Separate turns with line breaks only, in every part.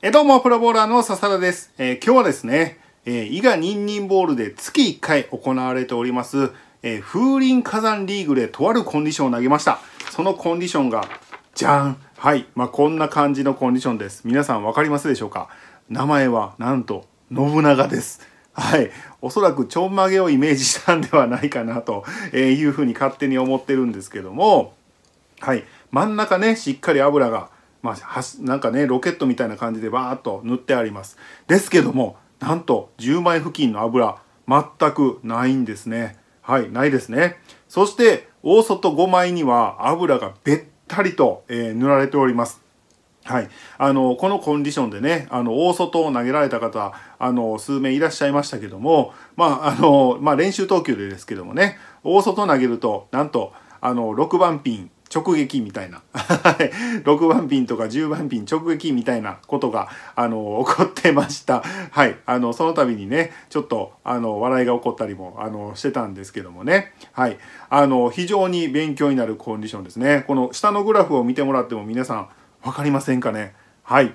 えどうも、プロボーラーの笹田です。えー、今日はですね、えー、伊賀ニンニンボールで月1回行われております、えー、風林火山リーグでとあるコンディションを投げました。そのコンディションが、じゃんはい、まあ、こんな感じのコンディションです。皆さんわかりますでしょうか名前は、なんと、信長です。はい。おそらくちょんまげをイメージしたんではないかなというふうに勝手に思ってるんですけども、はい。真ん中ね、しっかり油がまあ、なんかねロケットみたいな感じでバーッと塗ってありますですけどもなんと10枚付近の油全くないんですねはいないですねそして大外5枚には油がべったりと、えー、塗られておりますはい、あのこのコンディションでねあの大外を投げられた方あの数名いらっしゃいましたけども、まああのまあ、練習投球でですけどもね大外投げるとなんとあの6番ピン直撃みたいな6 番ピンとか10番ピン直撃みたいなことがあの起こってましたはいあのその度にねちょっとあの笑いが起こったりもあのしてたんですけどもねはいあの非常に勉強になるコンディションですねこの下のグラフを見てもらっても皆さん分かりませんかねはい、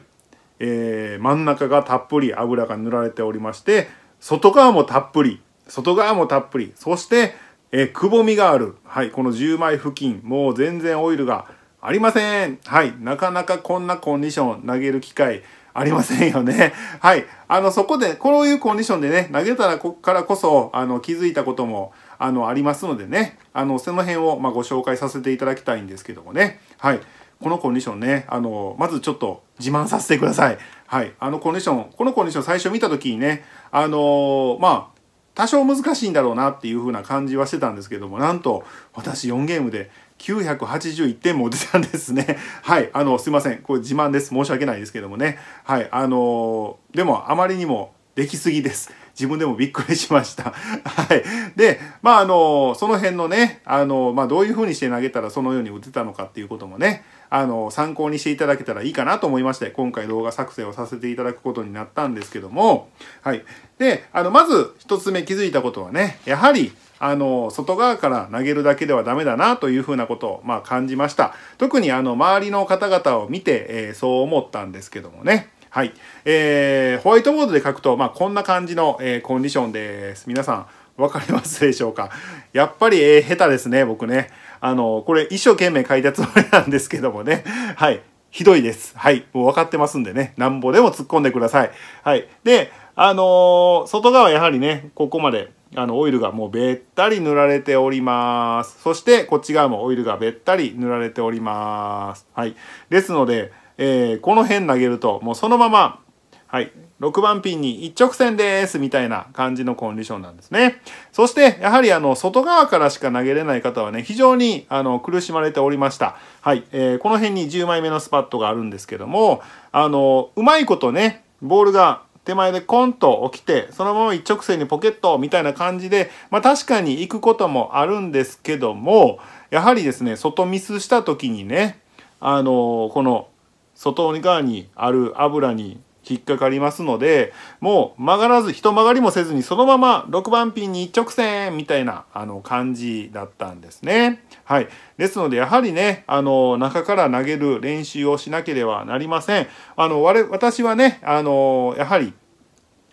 えー、真ん中がたっぷり油が塗られておりまして外側もたっぷり外側もたっぷりそしてえー、くぼみがある、はい、この10枚付近、もう全然オイルがありません。はい、なかなかこんなコンディション投げる機会ありませんよね。はい、あの、そこで、こういうコンディションでね、投げたらこっからこそ、あの、気づいたことも、あの、ありますのでね、あの、その辺を、まご紹介させていただきたいんですけどもね。はい。このコンディションね、あの、まずちょっと自慢させてください。はい。あのコンディション、このコンディション最初見た時にね、あのー、まあ、多少難しいんだろうなっていう風な感じはしてたんですけどもなんと私4ゲームで981点も出たんですね。はい、あのすいませんこれ自慢です申し訳ないですけどもねはいあのー、でもあまりにもできすぎです。自分でもびっくりしました。はい。で、まあ、あの、その辺のね、あの、まあ、どういう風にして投げたらそのように打てたのかっていうこともね、あの、参考にしていただけたらいいかなと思いまして、今回動画作成をさせていただくことになったんですけども、はい。で、あの、まず一つ目気づいたことはね、やはり、あの、外側から投げるだけではダメだなというふうなことを、まあ感じました。特にあの、周りの方々を見て、えー、そう思ったんですけどもね。はい。えー、ホワイトボードで書くと、まあこんな感じの、えー、コンディションです。皆さん、わかりますでしょうかやっぱり、えー、下手ですね、僕ね。あの、これ一生懸命書いたつもりなんですけどもね。はい。ひどいです。はい。もう分かってますんでね。なんぼでも突っ込んでください。はい。で、あのー、外側やはりね、ここまで、あの、オイルがもうべったり塗られております。そして、こっち側もオイルがべったり塗られております。はい。ですので、えー、この辺投げると、もうそのまま、はい、6番ピンに一直線ですみたいな感じのコンディションなんですね。そして、やはりあの、外側からしか投げれない方はね、非常にあの、苦しまれておりました。はい、えー、この辺に10枚目のスパットがあるんですけども、あの、うまいことね、ボールが手前でコンと起きて、そのまま一直線にポケットみたいな感じで、まあ確かに行くこともあるんですけども、やはりですね、外ミスした時にね、あのこの外側にある油に引っかかりますので、もう曲がらず、一曲がりもせずに、そのまま6番ピンに一直線みたいな、あの、感じだったんですね。はい。ですので、やはりね、あの、中から投げる練習をしなければなりません。あの、我、私はね、あの、やはり、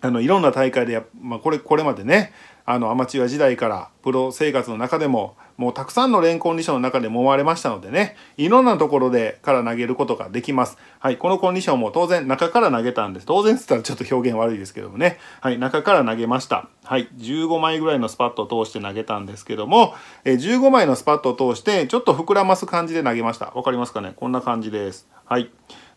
あの、いろんな大会で、まあ、これ、これまでね、あのアマチュア時代からプロ生活の中でももうたくさんのレンコンディションの中で揉まれましたのでねいろんなところでから投げることができます。はい、このコンディションも当然中から投げたんです当然っつったらちょっと表現悪いですけどもね、はい、中から投げました。はい、15枚ぐらいのスパットを通して投げたんですけどもえ15枚のスパットを通してちょっと膨らます感じで投げました。分かりますかねこんな感じです。はい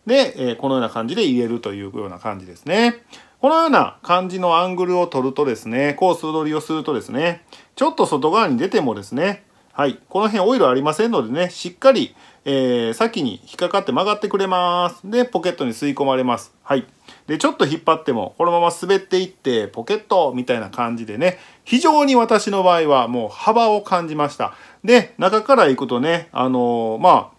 で、えこのような感じで入れるというような感じですね。このような感じのアングルを取るとですね、コース取りをするとですね、ちょっと外側に出てもですね、はい、この辺オイルありませんのでね、しっかり、えー、先に引っかかって曲がってくれます。で、ポケットに吸い込まれます。はい。で、ちょっと引っ張っても、このまま滑っていって、ポケットみたいな感じでね、非常に私の場合はもう幅を感じました。で、中から行くとね、あのー、まあ、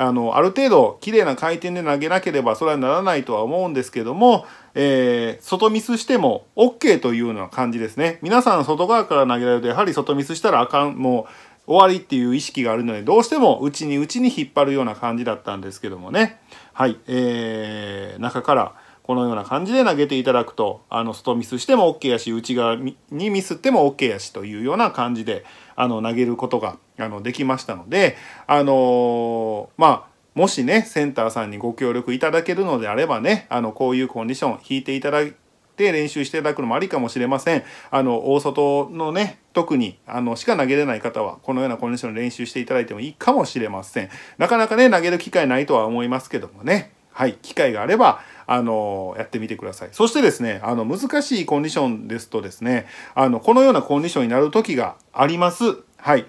あのある程度綺麗な回転で投げなければそれはならないとは思うんですけども、えー、外ミスしても OK というような感じですね皆さん外側から投げられるとやはり外ミスしたらあかんもう終わりっていう意識があるのでどうしても内に内に引っ張るような感じだったんですけどもねはい、えー、中からこのような感じで投げていただくとあの外ミスしても OK やし内側にミスっても OK やしというような感じであの投げることがあのできましたのであのまあもしねセンターさんにご協力いただけるのであればねあのこういうコンディション引いていただいて練習していただくのもありかもしれません。あの大外のね特にあのしか投げれない方はこのようなコンディション練習していただいてもいいかもしれません。なかなかね投げる機会ないとは思いますけどもねはい機会があればあのやってみてくださいそしてですねあの難しいコンディションですとですねあのこのようなコンディションになる時がありますはい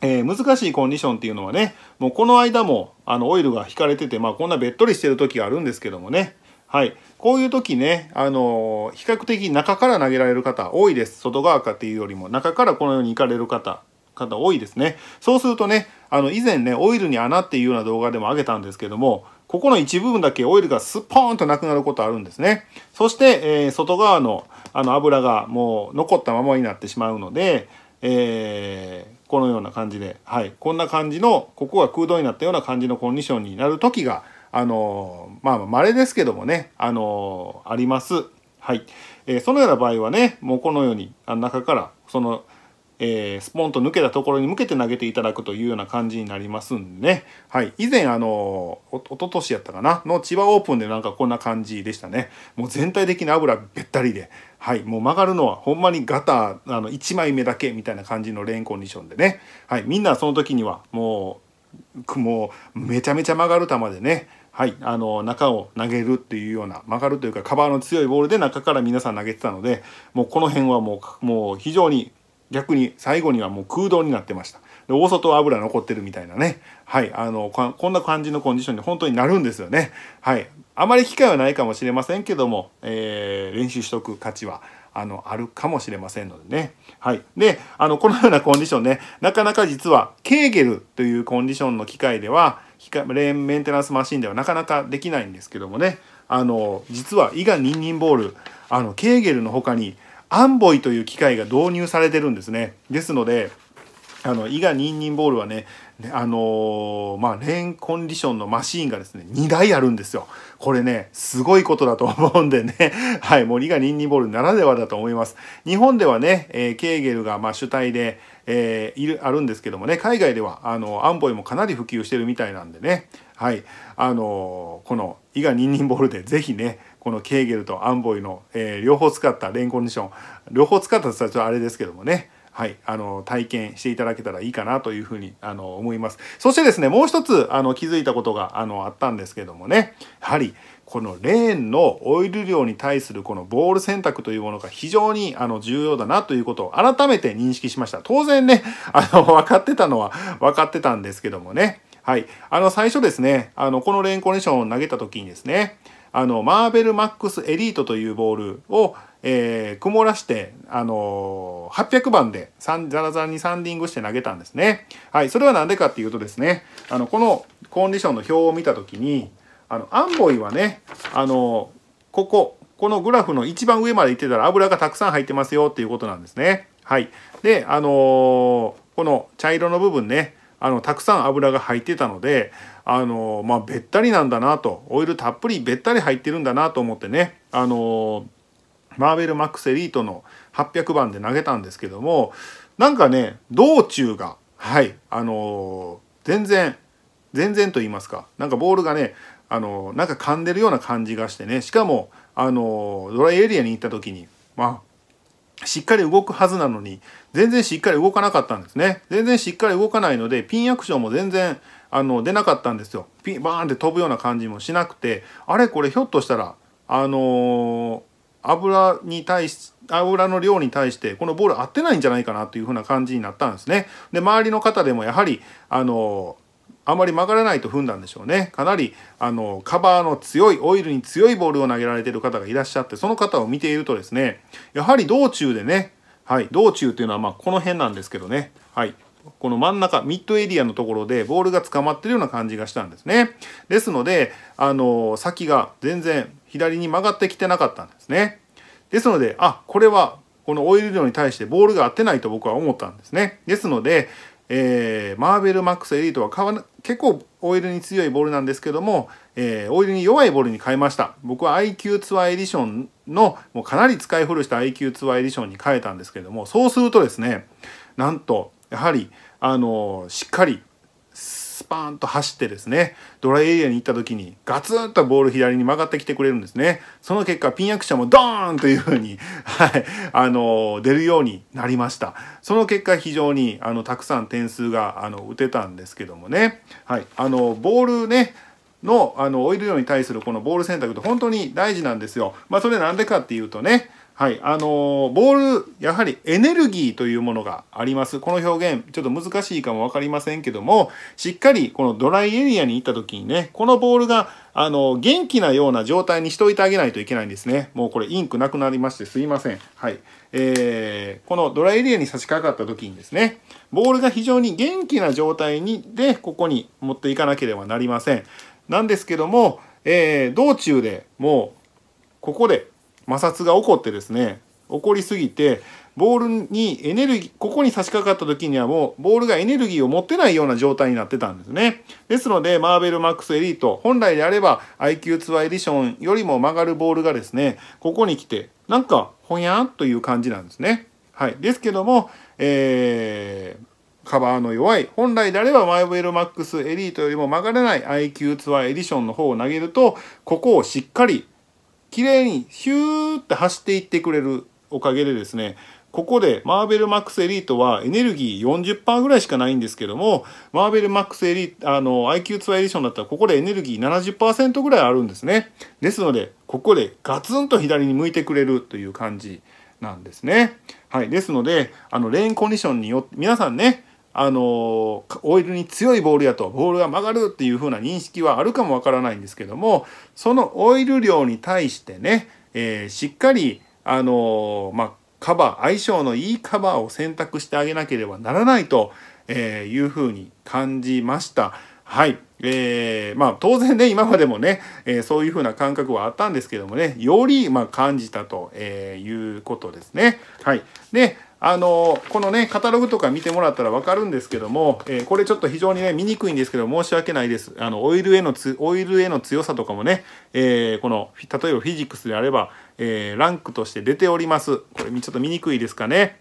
えー、難しいコンディションっていうのはね、もうこの間もあのオイルが引かれてて、まあこんなべっとりしてる時があるんですけどもね。はい。こういう時ね、あのー、比較的中から投げられる方多いです。外側かっていうよりも、中からこのように行かれる方、方多いですね。そうするとね、あの以前ね、オイルに穴っていうような動画でも上げたんですけども、ここの一部分だけオイルがスポーンとなくなることあるんですね。そして、えー、外側のあの油がもう残ったままになってしまうので、えー、このような感じで、はい、こんな感じの、ここが空洞になったような感じのコンディションになる時が、あのー、まあ、稀ですけどもね、あのー、あります。はい。えー、そのような場合はね、もうこのように、あの中から、その、えー、スポンと抜けたところに向けて投げていただくというような感じになりますんでね。はい。以前、あの、おおととしやったかなの千葉オープンでなんかこんな感じでしたね。もう全体的に油べったりで、はい。もう曲がるのはほんまにガター、あの、1枚目だけみたいな感じのレーンコンディションでね。はい。みんなその時にはもう、もうめちゃめちゃ曲がる球でね。はい、あの中を投げるっていうような曲がるというかカバーの強いボールで中から皆さん投げてたのでもうこの辺はもうもう非常に逆に最後にはもう空洞になってました。で大外油残ってるみたいなね。はい。あの、こんな感じのコンディションに本当になるんですよね。はい。あまり機会はないかもしれませんけども、えー、練習しとく価値はあのあるかもしれませんのでね。はい。で、あの、このようなコンディションね、なかなか実は、ケーゲルというコンディションの機械では、レーンメンテナンスマシンではなかなかできないんですけどもね、あの、実は、伊賀ニンニンボール、あの、ケーゲルの他に、アンボイという機械が導入されてるんですね。ですので、あの、伊賀ニンニンボールはね、あのー、まあ、レーンコンディションのマシーンがですね、2台あるんですよ。これね、すごいことだと思うんでね、はい、もう伊賀ニンニボールならではだと思います。日本ではね、えー、ケーゲルがま主体で、えー、いる、あるんですけどもね、海外では、あの、アンボイもかなり普及してるみたいなんでね、はい、あのこの伊賀ニンニンボールで是非ね、このケーゲルとアンボイの、えー、両方使ったレインコンディション両方使ったとしたらちょっとあれですけどもねはい、あの体験していただけたらいいかなというふうにあの思います。そしてですね、もう一つあの気づいたことがあのあったんですけどもね、やはりこのレーンのオイル量に対するこのボール選択というものが非常にあの重要だなということを改めて認識しました。当然ね、あの分かってたのは分かってたんですけどもね、はい、あの最初ですね、あのこのレーンコンディションを投げた時にですね、あのマーベルマックスエリートというボールを、えー、曇らして、あのー、800番でザラザラにサンディングして投げたんですね。はい、それは何でかっていうとですね、あのこのコンディションの表を見た時にあのアンボイはね、あのー、こここのグラフの一番上まで行ってたら油がたくさん入ってますよっていうことなんですね。はい、で、あのこの茶色の部分ねあのたくさん油が入ってたのであのまあべったりなんだなとオイルたっぷりべったり入ってるんだなと思ってねあのマーベルマックスエリートの800番で投げたんですけどもなんかね道中がはいあの全然全然と言いますかなんかボールがねあのなんか噛んでるような感じがしてねしかもあのドライエリアに行った時にまあしっかり動くはずなのに、全然しっかり動かなかったんですね。全然しっかり動かないので、ピンアクションも全然、あの、出なかったんですよ。ピン、バーンって飛ぶような感じもしなくて、あれこれひょっとしたら、あのー、油に対し、油の量に対して、このボール合ってないんじゃないかなというふうな感じになったんですね。で、周りの方でもやはり、あのーあまり曲がらないと踏んだんでしょうね。かなり、あの、カバーの強い、オイルに強いボールを投げられてる方がいらっしゃって、その方を見ているとですね、やはり道中でね、はい、道中っていうのは、まあ、この辺なんですけどね、はい、この真ん中ミッドエリアのところでボールが捕まってるような感じがしたんですねですのであの先が全然左に曲がってきてなかったんですねですのであこれはこのオイル量に対してボールが合ってないと僕は思ったんですねですのでえー、マーベルマックスエリートは結構オイルに強いボールなんですけども、えー、オイルに弱いボールに変えました僕は IQ ツアーエディションのもうかなり使い古した IQ ツアーエディションに変えたんですけどもそうするとですねなんとやはりあのしっかりパーンと走ってですねドライエリアに行った時にガツンとボール左に曲がってきてくれるんですねその結果ピン役者もドーンというふうに、はいあの出るようになりましたその結果非常にあのたくさん点数があの打てたんですけどもね、はい、あのボールねのあのオイル量に対するこのボール選択って本当に大事なんですよ。まあ、それなんでかっていうとねはい、あのー、ボール、やはりエネルギーというものがあります。この表現、ちょっと難しいかも分かりませんけども、しっかりこのドライエリアに行った時にね、このボールが、あのー、元気なような状態にしといてあげないといけないんですね。もうこれインクなくなりましてすいません。はい。えー、このドライエリアに差し掛かった時にですね、ボールが非常に元気な状態に、で、ここに持っていかなければなりません。なんですけども、えー、道中でもう、ここで摩擦が起こってですね起こりすぎてボールにエネルギーここに差し掛かった時にはもうボールがエネルギーを持ってないような状態になってたんですねですのでマーベルマックスエリート本来であれば IQ2 エディションよりも曲がるボールがですねここに来てなんかほやんという感じなんですねはいですけどもえーカバーの弱い本来であればマイウェルマックスエリートよりも曲がれない IQ ツアーエディションの方を投げるとここをしっかり綺麗にヒューって走っていってくれるおかげでですねここでマーベルマックスエリートはエネルギー40%ぐらいしかないんですけどもマーベルマックスエリートあの IQ2 エディションだったらここでエネルギー70%ぐらいあるんですねですのでここでガツンと左に向いてくれるという感じなんですねはいですのであのレーンコンディションによって皆さんねあのオイルに強いボールやとボールが曲がるっていう風な認識はあるかもわからないんですけどもそのオイル量に対してね、えー、しっかりあのまあ、カバー相性のいいカバーを選択してあげなければならないと、えいう風に感じました。はい。えー、まあ当然ね、今までもね、えー、そういう風な感覚はあったんですけどもね、よりまあ感じたと、えいうことですね。はい。で、あのこのねカタログとか見てもらったら分かるんですけども、えー、これちょっと非常にね見にくいんですけど申し訳ないですあのオイルへのつオイルへの強さとかもね、えー、この例えばフィジックスであれば、えー、ランクとして出ておりますこれちょっと見にくいですかね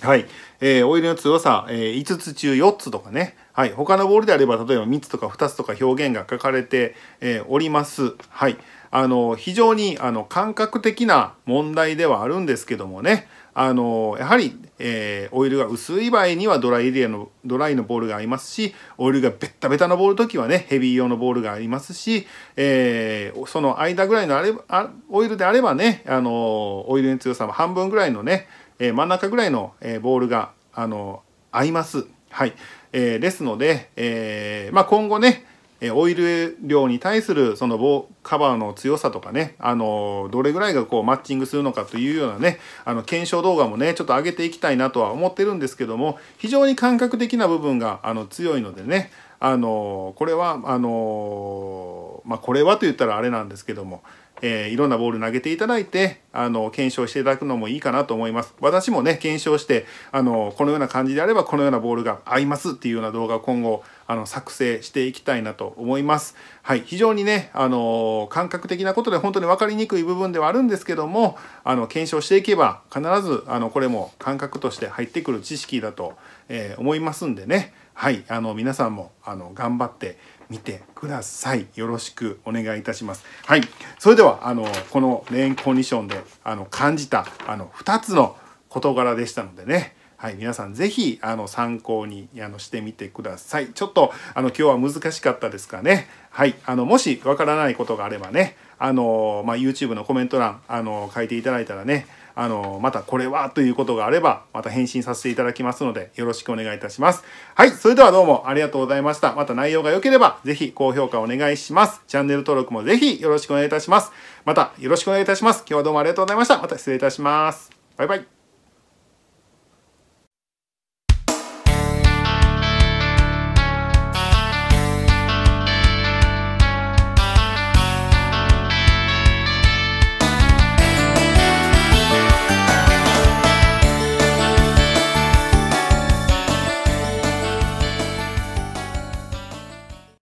はい、えー、オイルの強さ、えー、5つ中4つとかね、はい、他のボールであれば例えば3つとか2つとか表現が書かれて、えー、おります。はいあの非常にあの感覚的な問題ではあるんですけどもねあのやはり、えー、オイルが薄い場合にはドライエリアのドライのボールがありますしオイルがベッタベタのボール時はねヘビー用のボールがありますし、えー、その間ぐらいのあれあオイルであればねあのオイルの強さも半分ぐらいのね、えー、真ん中ぐらいの、えボールがあの合います。はいえー、ですので、えまあ、今後ねオイル量に対するその棒カバーの強さとかね、あの、どれぐらいがこうマッチングするのかというようなね、あの、検証動画もね、ちょっと上げていきたいなとは思ってるんですけども、非常に感覚的な部分があの強いのでね、あの、これは、あの、まあ、これはと言ったらあれなんですけども、えー、いろんなボール投げていただいて、あの、検証していただくのもいいかなと思います。私もね、検証して、あの、このような感じであれば、このようなボールが合いますっていうような動画を今後、あの、作成していきたいなと思います。はい。非常にね、あの、感覚的なことで本当に分かりにくい部分ではあるんですけども、あの、検証していけば、必ず、あの、これも感覚として入ってくる知識だと、えー、思いますんでね、はい。あの、皆さんも、あの、頑張って、見てください。よろしくお願いいたします。はい。それでは、あの、このレーンコンディションで、あの、感じた、あの、2つの事柄でしたのでね。はい、皆さん是非あの参考にあのしてみてください。ちょっとあの今日は難しかったですかね。はい、あのもしわからないことがあればね、あのまあ、YouTube のコメント欄あの書いていただいたらね、あの、またこれはということがあれば、また返信させていただきますので、よろしくお願いいたします。はい、それではどうもありがとうございました。また内容が良ければ、ぜひ高評価お願いします。チャンネル登録もぜひよろしくお願いいたします。またよろしくお願いいたします。今日はどうもありがとうございました。また失礼いたします。バイバイ。